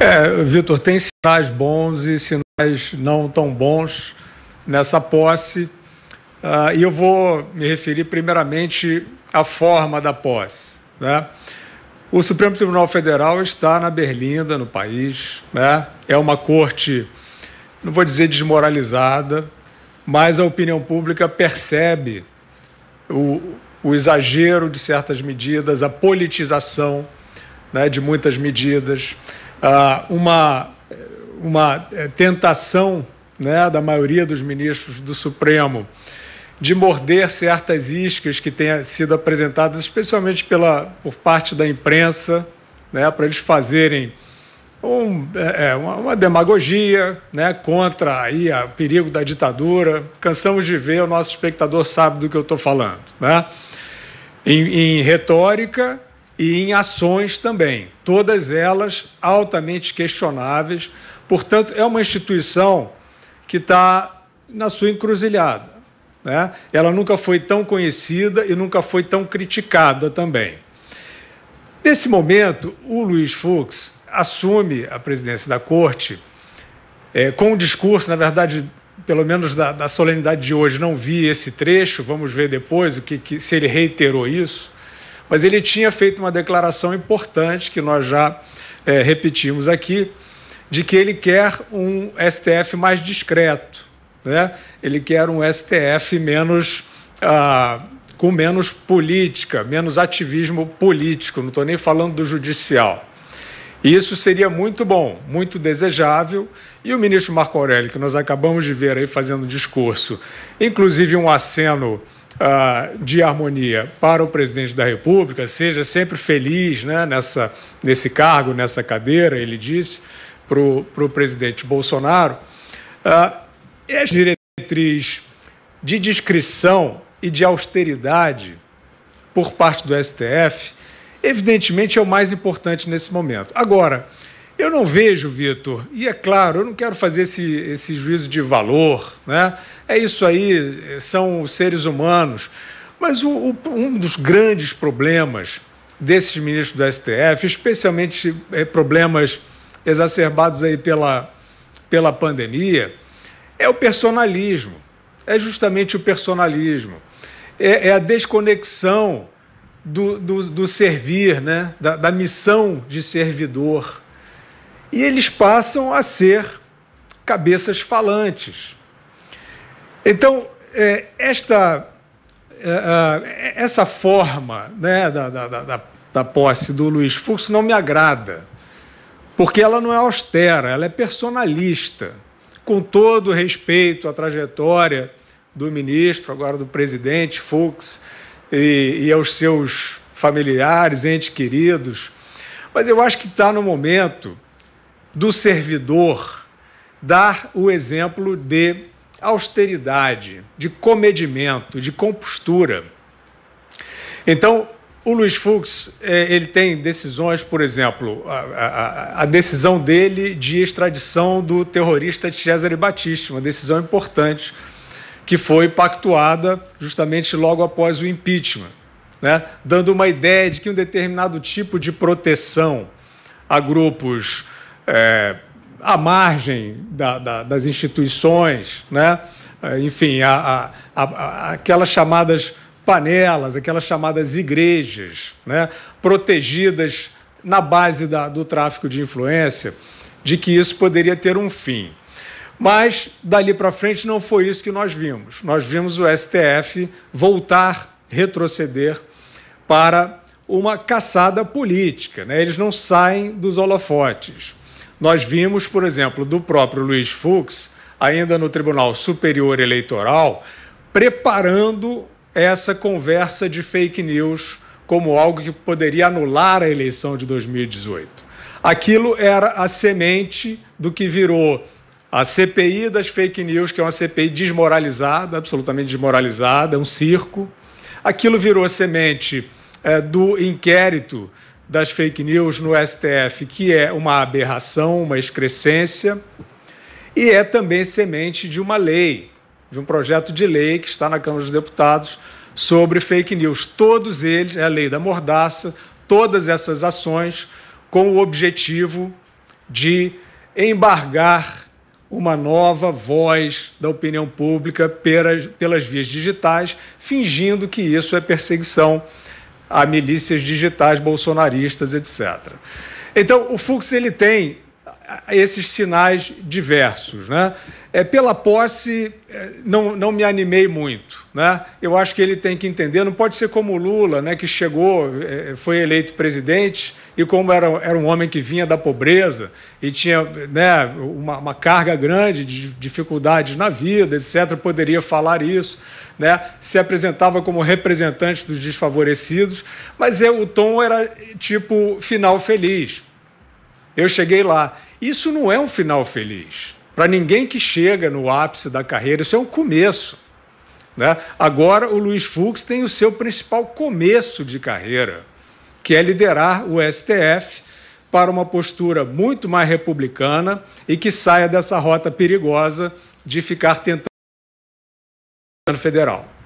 É, Vitor, tem sinais bons e sinais não tão bons nessa posse. Uh, e eu vou me referir primeiramente à forma da posse. Né? O Supremo Tribunal Federal está na Berlinda, no país. Né? É uma corte, não vou dizer desmoralizada, mas a opinião pública percebe o, o exagero de certas medidas, a politização né, de muitas medidas uh, uma, uma eh, tentação né, da maioria dos ministros do Supremo de morder certas iscas que tenham sido apresentadas, especialmente pela, por parte da imprensa, né, para eles fazerem um, é, uma, uma, demagogia né, contra aí, o perigo da ditadura. Cansamos de ver, o nosso espectador sabe do que eu estou falando. Né? Em, em retórica, e em ações também, todas elas altamente questionáveis. Portanto, é uma instituição que está na sua encruzilhada. Né? Ela nunca foi tão conhecida e nunca foi tão criticada também. Nesse momento, o Luiz Fux assume a presidência da corte é, com um discurso, na verdade, pelo menos da, da, solenidade de hoje, não vi esse trecho, vamos ver depois o que, que se ele reiterou isso mas ele tinha feito uma declaração importante que nós já é, repetimos aqui, de que ele quer um STF mais discreto, né? ele quer um STF menos. Ah, com menos política, menos ativismo político, não estou nem falando do judicial. Isso seria muito bom, muito desejável, e o ministro Marco Aurélio, que nós acabamos de ver aí fazendo discurso, inclusive um aceno uh, de harmonia para o presidente da República, seja sempre feliz né, nessa, nesse cargo, nessa cadeira, ele disse, para o presidente Bolsonaro, uh, diretrizes diretriz de discrição e de austeridade por parte do STF, evidentemente é o mais importante nesse momento. Agora, eu não vejo, Vitor, e é claro, eu não quero fazer esse, esse juízo de valor, né? É isso aí, eh, são seres humanos. Mas o, o, um dos grandes problemas desses ministros do STF, especialmente é, problemas exacerbados aí pela, pela pandemia, é o personalismo. É justamente o personalismo. É, é a desconexão do, do, do servir, né? da, da missão de servidor e eles passam a ser cabeças falantes. Então, é, esta, é, é, essa forma né, da, da, da, da posse do Luiz Fux não me agrada, porque ela não é austera, ela é personalista. Com todo respeito à trajetória do ministro, agora do presidente Fux, e, e aos seus familiares, entes queridos, mas eu acho que está no momento do servidor dar o exemplo de austeridade, de comedimento, de compostura. Então, o Luiz Fux, é, ele tem decisões, por exemplo, a, a, a decisão dele de extradição do terrorista Cesare Battisti, uma decisão importante que foi pactuada justamente logo após o impeachment, né? dando uma ideia de que um determinado tipo de proteção a grupos é, à margem da, da, das instituições, né? É, enfim, a, a, a, aquelas chamadas panelas, aquelas chamadas igrejas, né? protegidas na base da, do tráfico de influência, de que isso poderia ter um fim. Mas dali para frente não foi isso que nós vimos. Nós vimos o STF voltar, retroceder para uma caçada política. Né? Eles não saem dos holofotes. Nós vimos, por exemplo, do próprio Luiz Fux, ainda no Tribunal Superior Eleitoral, preparando essa conversa de fake news como algo que poderia anular a eleição de 2018. Aquilo era a semente do que virou a CPI das fake news, que é uma CPI desmoralizada, absolutamente desmoralizada, é um circo. Aquilo virou a semente é, do inquérito das fake news no STF, que é uma aberração, uma excrescência, e é também semente de uma lei, de um projeto de lei que está na Câmara dos Deputados sobre fake news. Todos eles, é a lei da mordaça, todas essas ações com o objetivo de embargar uma nova voz da opinião pública pelas, pelas vias digitais, fingindo que isso é perseguição a milícias digitais bolsonaristas, etc. Então, o Fux ele tem esses sinais diversos. Né? É, pela posse, é, não, não me animei muito. Né? Eu acho que ele tem que entender, não pode ser como o Lula, né, que chegou, é, foi eleito presidente, e como era, era um homem que vinha da pobreza e tinha né, uma, uma carga grande de dificuldades na vida, etc., poderia falar isso. Né, se apresentava como representante dos desfavorecidos, mas eu, é, o tom era tipo final feliz. Eu cheguei lá isso não é um final feliz. Para ninguém que chega no ápice da carreira, isso é um começo. Né? Agora, o Luiz Fux tem o seu principal começo de carreira, que é liderar o STF para uma postura muito mais republicana e que saia dessa rota perigosa de ficar tentando federal.